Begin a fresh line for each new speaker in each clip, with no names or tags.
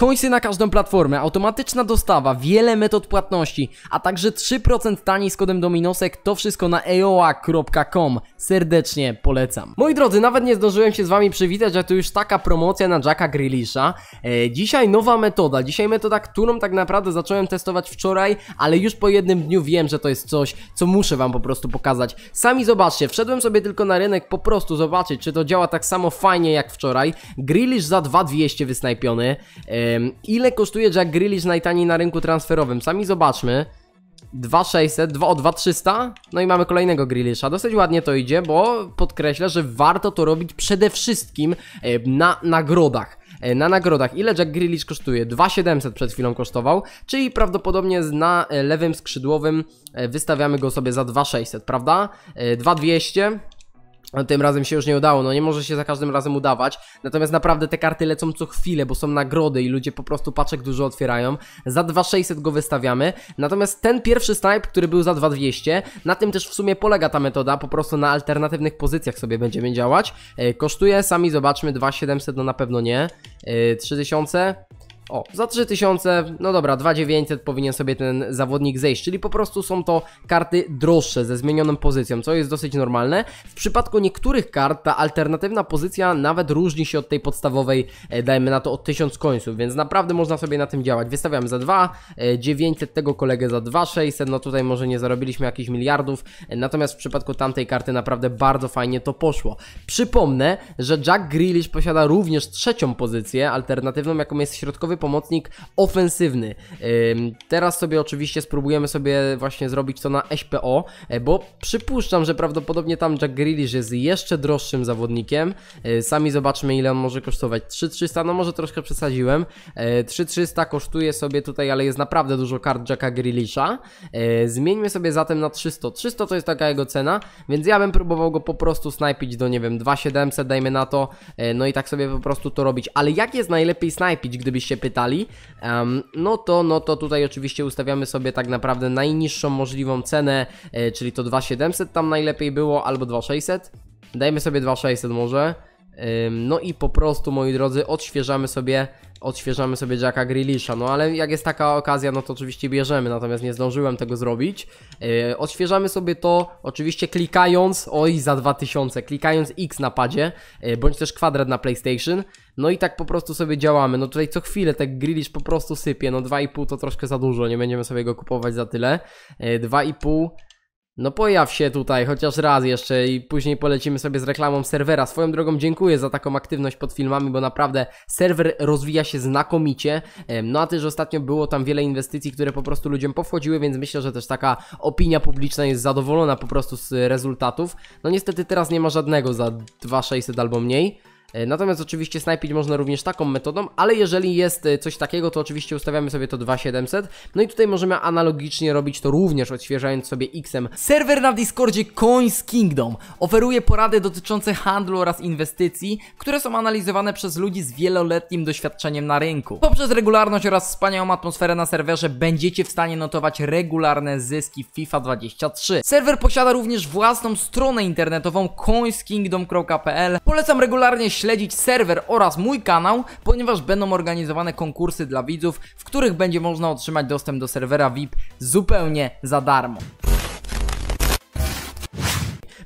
Końcy na każdą platformę, automatyczna dostawa, wiele metod płatności, a także 3% taniej z kodem Dominosek, to wszystko na eoa.com. Serdecznie polecam. Moi drodzy, nawet nie zdążyłem się z wami przywitać, a to już taka promocja na Jacka Grillisha. E, dzisiaj nowa metoda, dzisiaj metoda, którą tak naprawdę zacząłem testować wczoraj, ale już po jednym dniu wiem, że to jest coś, co muszę wam po prostu pokazać. Sami zobaczcie, wszedłem sobie tylko na rynek po prostu zobaczyć, czy to działa tak samo fajnie jak wczoraj. Grillisz za 2200 wysnajpiony. E, Ile kosztuje Jack Grealish najtaniej na rynku transferowym? Sami zobaczmy. 2600, 2, o 2300 No i mamy kolejnego Grealisha, dosyć ładnie to idzie, bo podkreślę, że warto to robić przede wszystkim na nagrodach e, na nagrodach. Ile Jack Grealish kosztuje? 2700 przed chwilą kosztował, czyli prawdopodobnie na e, lewym skrzydłowym e, wystawiamy go sobie za 2600, prawda? 2200 tym razem się już nie udało, no nie może się za każdym razem udawać, natomiast naprawdę te karty lecą co chwilę, bo są nagrody i ludzie po prostu paczek dużo otwierają, za 2600 go wystawiamy, natomiast ten pierwszy snipe, który był za 2200, na tym też w sumie polega ta metoda, po prostu na alternatywnych pozycjach sobie będziemy działać, e, kosztuje, sami zobaczmy, 2700 no na pewno nie, 3000, e, o, za 3000, no dobra, 2900 powinien sobie ten zawodnik zejść, czyli po prostu są to karty droższe ze zmienioną pozycją, co jest dosyć normalne. W przypadku niektórych kart ta alternatywna pozycja nawet różni się od tej podstawowej, e, dajmy na to od 1000 końców, więc naprawdę można sobie na tym działać. Wystawiam za 2900 e, tego kolegę za 2600, no tutaj może nie zarobiliśmy jakichś miliardów, e, natomiast w przypadku tamtej karty naprawdę bardzo fajnie to poszło. Przypomnę, że Jack Grealish posiada również trzecią pozycję alternatywną, jaką jest środkowy pomocnik ofensywny. Teraz sobie oczywiście spróbujemy sobie właśnie zrobić to na SPO, e, bo przypuszczam, że prawdopodobnie tam Jack Grealish jest jeszcze droższym zawodnikiem. E, sami zobaczmy ile on może kosztować. 3300, no może troszkę przesadziłem. 3300 e, kosztuje sobie tutaj, ale jest naprawdę dużo kart Jacka Grealisha. Zmieńmy sobie zatem na 300. 300 to jest taka jego cena, więc ja bym próbował go po prostu snajpić do nie wiem 2700 dajmy na to. No i tak sobie po prostu to robić. Ale jak jest najlepiej snajpić, gdybyście pytali pytali, no to, no to tutaj oczywiście ustawiamy sobie tak naprawdę najniższą możliwą cenę, e, czyli to 2700 tam najlepiej było, albo 2600. Dajmy sobie 2600 może. No i po prostu, moi drodzy, odświeżamy sobie odświeżamy sobie Jacka Grealisha, no ale jak jest taka okazja, no to oczywiście bierzemy, natomiast nie zdążyłem tego zrobić. Yy, odświeżamy sobie to oczywiście klikając, oj za 2000, klikając X na padzie, yy, bądź też kwadrat na PlayStation, no i tak po prostu sobie działamy, no tutaj co chwilę tak Grealish po prostu sypie, no 2,5 to troszkę za dużo, nie będziemy sobie go kupować za tyle, yy, e, 2,5... No pojaw się tutaj chociaż raz jeszcze i później polecimy sobie z reklamą serwera. Swoją drogą dziękuję za taką aktywność pod filmami, bo naprawdę serwer rozwija się znakomicie. No a też ostatnio było tam wiele inwestycji, które po prostu ludziom powchodziły, więc myślę, że też taka opinia publiczna jest zadowolona po prostu z rezultatów. No niestety teraz nie ma żadnego za 2600 albo mniej. E, natomiast oczywiście snajpić można również taką metodą, ale jeżeli jest e, coś takiego, to oczywiście ustawiamy sobie to 2700. No i tutaj możemy analogicznie robić to również odświeżając sobie X-em. Serwer na Discordzie Coins Kingdom oferuje porady dotyczące handlu oraz inwestycji, które są analizowane przez ludzi z wieloletnim doświadczeniem na rynku. Poprzez regularność oraz wspaniałą atmosferę na serwerze będziecie w stanie notować regularne zyski FIFA 23. Serwer posiada również własną stronę internetową coinskingdom.pl. Polecam regularnie śledzić serwer oraz mój kanał, ponieważ będą organizowane konkursy dla widzów, w których będzie można otrzymać dostęp do serwera VIP zupełnie za darmo.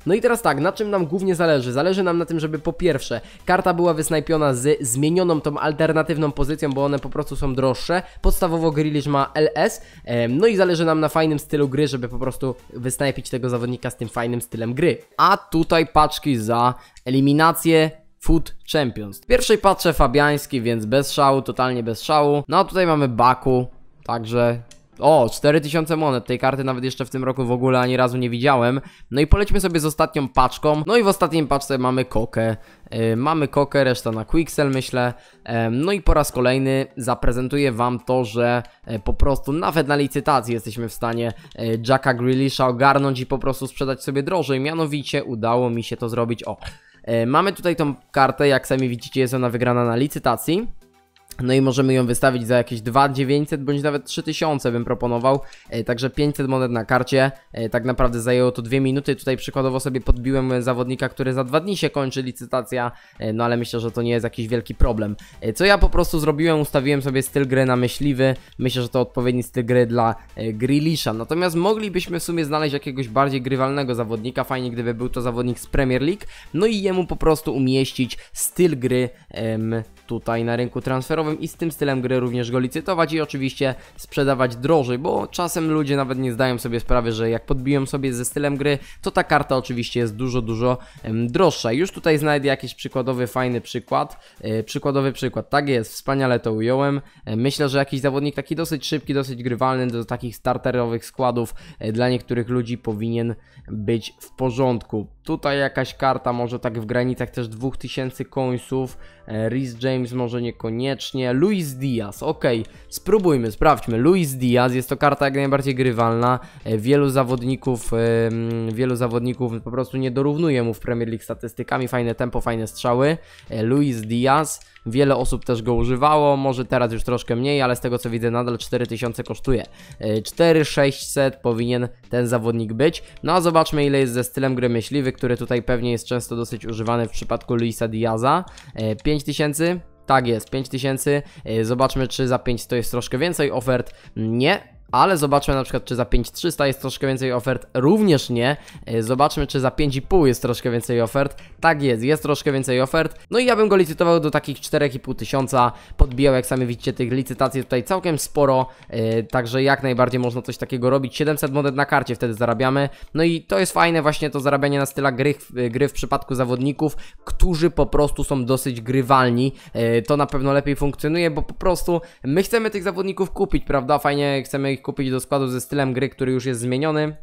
No i teraz tak, na czym nam głównie zależy? Zależy nam na tym, żeby po pierwsze karta była wysnajpiona z zmienioną tą alternatywną pozycją, bo one po prostu są droższe. Podstawowo Grilisz ma LS, no i zależy nam na fajnym stylu gry, żeby po prostu wysnajpić tego zawodnika z tym fajnym stylem gry. A tutaj paczki za eliminację, Food Champions. W pierwszej patrzę Fabiański, więc bez szału, totalnie bez szału. No a tutaj mamy Baku, także o, 4000 monet, tej karty nawet jeszcze w tym roku w ogóle ani razu nie widziałem No i polećmy sobie z ostatnią paczką No i w ostatnim paczce mamy kokę yy, Mamy kokę, reszta na Quixel myślę yy, No i po raz kolejny zaprezentuję wam to, że yy, po prostu nawet na licytacji jesteśmy w stanie y, Jacka Grealisha ogarnąć i po prostu sprzedać sobie drożej Mianowicie udało mi się to zrobić, o E, mamy tutaj tą kartę, jak sami widzicie, jest ona wygrana na licytacji. No i możemy ją wystawić za jakieś 2900 bądź nawet 3000 bym proponował. E, także 500 monet na karcie. E, tak naprawdę zajęło to 2 minuty. Tutaj przykładowo sobie podbiłem zawodnika, który za 2 dni się kończy licytacja. E, no ale myślę, że to nie jest jakiś wielki problem. Co ja po prostu zrobiłem? Ustawiłem sobie styl gry na myśliwy. Myślę, że to odpowiedni styl gry dla Grealisha. Natomiast moglibyśmy w sumie znaleźć jakiegoś bardziej grywalnego zawodnika. Fajnie gdyby był to zawodnik z Premier League. No i jemu po prostu umieścić styl gry... Em, tutaj na rynku transferowym i z tym stylem gry również go licytować i oczywiście sprzedawać drożej, bo czasem ludzie nawet nie zdają sobie sprawy, że jak podbiją sobie ze stylem gry, to ta karta oczywiście jest dużo, dużo droższa. Już tutaj znajdę jakiś przykładowy, fajny przykład, e, przykładowy przykład, tak jest, wspaniale to ująłem. E, myślę, że jakiś zawodnik taki dosyć szybki, dosyć grywalny do takich starterowych składów e, dla niektórych ludzi powinien być w porządku. Tutaj jakaś karta może tak w granicach też 2000 końców, Rhys James James może niekoniecznie. Luis Diaz, okej, spróbujmy, sprawdźmy. Luis Diaz, jest to karta jak najbardziej grywalna. E, wielu zawodników, e, wielu zawodników po prostu nie dorównuje mu w Premier League statystykami. Fajne tempo, fajne strzały. E, Luis Diaz Wiele osób też go używało, może teraz już troszkę mniej, ale z tego co widzę nadal 4000 kosztuje. 4600 e, powinien ten zawodnik być. No a zobaczmy ile jest ze stylem gry myśliwy, który tutaj pewnie jest często dosyć używany w przypadku Luisa Diaza. 5000 e, tak jest, 5000. E, zobaczmy, czy za 5 to jest troszkę więcej ofert. Nie, ale zobaczmy na przykład, czy za 5300 jest troszkę więcej ofert, również nie. E, zobaczmy, czy za 5,5 jest troszkę więcej ofert. Tak jest, jest troszkę więcej ofert. No i ja bym go licytował do takich 4,5 tysiąca. Podbijał, jak sami widzicie, tych licytacji tutaj całkiem sporo, e, także jak najbardziej można coś takiego robić. 700 monet na karcie wtedy zarabiamy. No i to jest fajne właśnie to zarabianie na stylach gry, e, gry w przypadku zawodników, którzy po prostu są dosyć grywalni. To na pewno lepiej funkcjonuje, bo po prostu my chcemy tych zawodników kupić, prawda? Fajnie chcemy ich kupić do składu ze stylem gry, który już jest zmieniony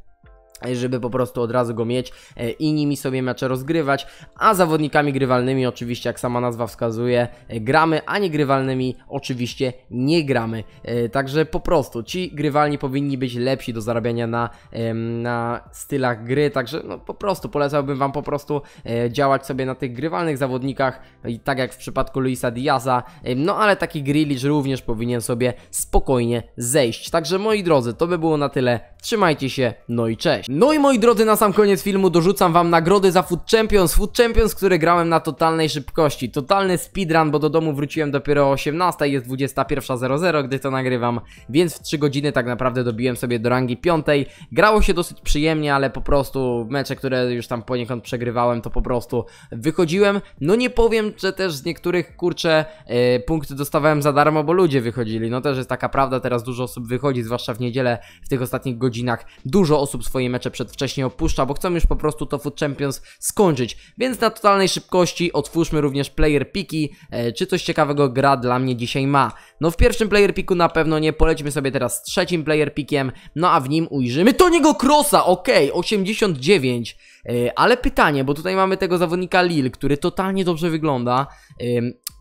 żeby po prostu od razu go mieć e, i nimi sobie mecze rozgrywać, a zawodnikami grywalnymi oczywiście, jak sama nazwa wskazuje, e, gramy, a niegrywalnymi oczywiście nie gramy. E, także po prostu ci grywalni powinni być lepsi do zarabiania na, na stylach gry, także no, po prostu polecałbym Wam po prostu działać sobie na tych grywalnych zawodnikach, i tak jak w przypadku Luisa Diaza, no ale taki Grealish również powinien sobie spokojnie zejść. Także moi drodzy, to by było na tyle, trzymajcie się, no i cześć! No i moi drodzy, na sam koniec filmu dorzucam wam nagrody za Food Champions. Food Champions, które grałem na totalnej szybkości. Totalny speedrun, bo do domu wróciłem dopiero o 18, jest 21.00, gdy to nagrywam, więc w 3 godziny tak naprawdę dobiłem sobie do rangi 5. Grało się dosyć przyjemnie, ale po prostu mecze, które już tam poniekąd przegrywałem, to po prostu wychodziłem. No nie powiem, że też z niektórych, kurczę, yy, punkty dostawałem za darmo, bo ludzie wychodzili. No też jest taka prawda, teraz dużo osób wychodzi, zwłaszcza w niedzielę, w tych ostatnich godzinach. Dużo osób swoje mecze mecze przedwcześnie opuszcza, bo chcą już po prostu to Food Champions skończyć. Więc na totalnej szybkości otwórzmy również player piki, e, czy coś ciekawego gra dla mnie dzisiaj ma. No w pierwszym player piku na pewno nie, polecimy sobie teraz trzecim player pikiem, no a w nim ujrzymy Toniego Crossa, ok, 89. E, ale pytanie, bo tutaj mamy tego zawodnika Lil, który totalnie dobrze wygląda. E,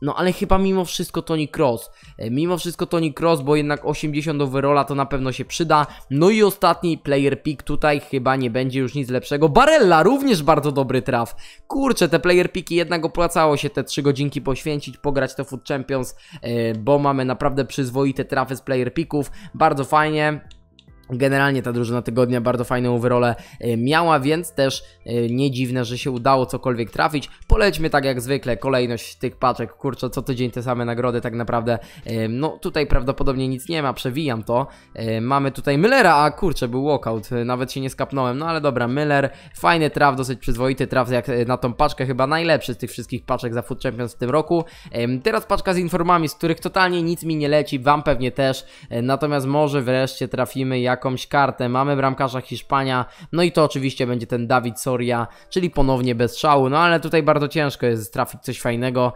no ale chyba mimo wszystko Tony Cross. E, mimo wszystko Tony Cross, bo jednak 80 overalla to na pewno się przyda. No i ostatni player pick tutaj chyba nie będzie już nic lepszego. Barella również bardzo dobry traf. Kurczę, te player picki jednak opłacało się te 3 godzinki poświęcić, pograć to Food Champions, e, bo mamy naprawdę przyzwoite trafy z player picków. Bardzo fajnie. Generalnie ta drużyna tygodnia bardzo fajną wyrolę e, miała, więc też e, nie dziwne, że się udało cokolwiek trafić. Polećmy tak jak zwykle kolejność tych paczek, kurczę, co tydzień te same nagrody tak naprawdę. E, no tutaj prawdopodobnie nic nie ma, przewijam to. Mamy tutaj Millera, a kurczę, był walkout, nawet się nie skapnąłem, no ale dobra, Miller, fajny traf, dosyć przyzwoity traf jak na tą paczkę, chyba najlepszy z tych wszystkich paczek za Food Champions w tym roku. Teraz paczka z informami, z których totalnie nic mi nie leci, wam pewnie też, natomiast może wreszcie trafimy jak jakąś kartę, mamy bramkarza Hiszpania, no i to oczywiście będzie ten Dawid Soria, czyli ponownie bez szału, no ale tutaj bardzo ciężko jest trafić coś fajnego,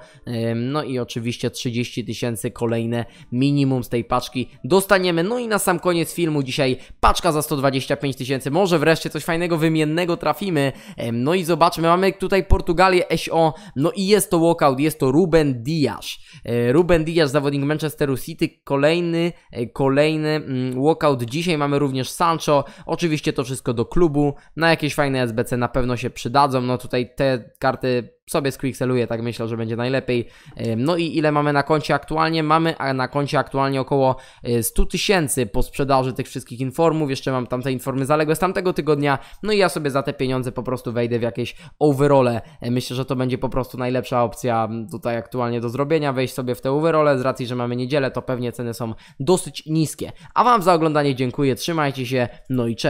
no i oczywiście 30 tysięcy kolejne minimum z tej paczki dostaniemy, no i na sam koniec filmu dzisiaj paczka za 125 tysięcy, może wreszcie coś fajnego, wymiennego trafimy, no i zobaczmy, mamy tutaj Portugalię SO, no i jest to walkout, jest to Ruben Dias, e, Ruben Dias, zawodnik Manchesteru City, kolejny, e, kolejny mm, walkout dzisiaj mamy mamy również Sancho, oczywiście to wszystko do klubu, na jakieś fajne SBC na pewno się przydadzą, no tutaj te karty sobie squixeluję, tak myślę, że będzie najlepiej. No i ile mamy na koncie aktualnie? Mamy na koncie aktualnie około 100 e, tysięcy po sprzedaży tych wszystkich informów, jeszcze mam tamte informy zaległe z tamtego tygodnia, no i ja sobie za te pieniądze po prostu wejdę w jakieś overrole. E, myślę, że to będzie po prostu najlepsza opcja tutaj aktualnie do zrobienia, wejść sobie w te overrole, z racji, że mamy niedzielę, to pewnie ceny są dosyć niskie. A Wam za oglądanie dziękuję, trzymajcie się, no i cześć!